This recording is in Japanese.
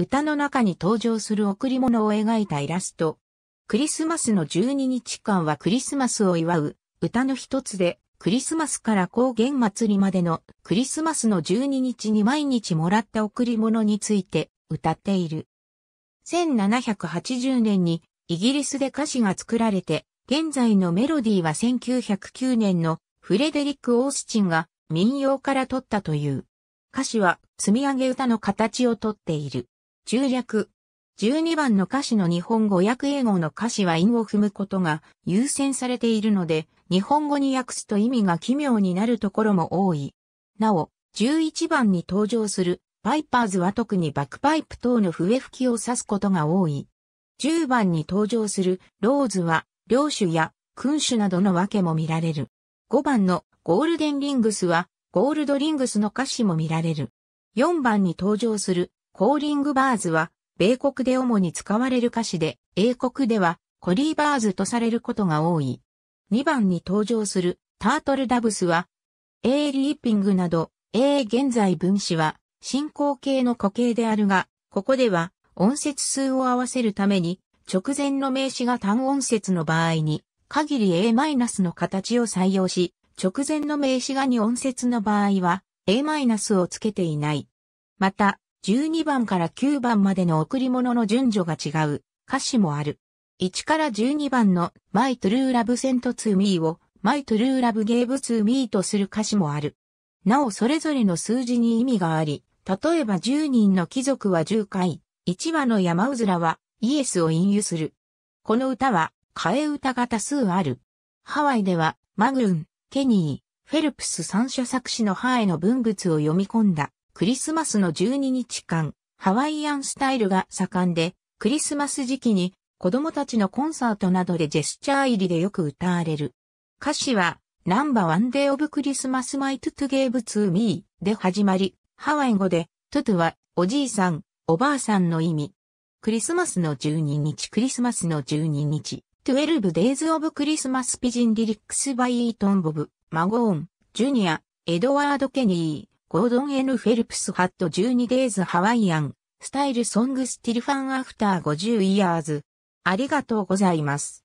歌の中に登場する贈り物を描いたイラスト。クリスマスの12日間はクリスマスを祝う歌の一つで、クリスマスから高原祭りまでのクリスマスの12日に毎日もらった贈り物について歌っている。1780年にイギリスで歌詞が作られて、現在のメロディーは1909年のフレデリック・オースチンが民謡から取ったという。歌詞は積み上げ歌の形をとっている。中略。12番の歌詞の日本語訳英語の歌詞は韻を踏むことが優先されているので、日本語に訳すと意味が奇妙になるところも多い。なお、11番に登場するパイパーズは特にバックパイプ等の笛吹きを指すことが多い。10番に登場するローズは領主や君主などの訳も見られる。5番のゴールデンリングスはゴールドリングスの歌詞も見られる。4番に登場するコーリングバーズは、米国で主に使われる歌詞で、英国では、コリーバーズとされることが多い。2番に登場する、タートルダブスは、A リーピングなど、A 現在分子は、進行形の固形であるが、ここでは、音節数を合わせるために、直前の名詞が単音節の場合に、限り A- マイナスの形を採用し、直前の名詞が2音節の場合は、A- マイナスをつけていない。また、12番から9番までの贈り物の順序が違う歌詞もある。1から12番の My True Love Sent to Me を My True Love Gave to Me とする歌詞もある。なおそれぞれの数字に意味があり、例えば10人の貴族は10回、1羽の山うずらはイエスを引誘する。この歌は替え歌が多数ある。ハワイではマグン、ケニー、フェルプス三者作詞のハエの文物を読み込んだクリスマスの12日間、ハワイアンスタイルが盛んで、クリスマス時期に子供たちのコンサートなどでジェスチャー入りでよく歌われる。歌詞は、ナンバーワンデーオブクリスマスマイトゥトゥゲーブツーミーで始まり、ハワイ語で、トゥトゥはおじいさん、おばあさんの意味。クリスマスの12日、クリスマスの12日、12 Days of Christmas p i g ック n Lyrics by Eaton Bob、マゴーン、ジュニア、エドワード・ケニー。ゴードン・エヌ・フェルプス・ハット12デイズ・ハワイアン、スタイル・ソング・スティル・ファン・アフター50イヤーズ。ありがとうございます。